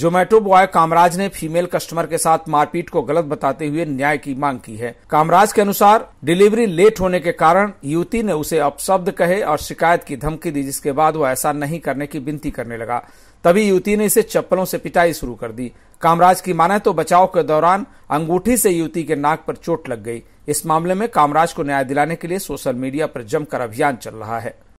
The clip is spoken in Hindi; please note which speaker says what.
Speaker 1: जोमेटो बॉय कामराज ने फीमेल कस्टमर के साथ मारपीट को गलत बताते हुए न्याय की मांग की है कामराज के अनुसार डिलीवरी लेट होने के कारण युवती ने उसे अपशब्द कहे और शिकायत की धमकी दी जिसके बाद वो ऐसा नहीं करने की विनती करने लगा तभी युवती ने इसे चप्पलों से पिटाई शुरू कर दी कामराज की माने तो बचाव के दौरान अंगूठी से युवती के नाक पर चोट लग गई इस मामले में कामराज को न्याय दिलाने के लिए सोशल मीडिया पर जमकर अभियान चल रहा है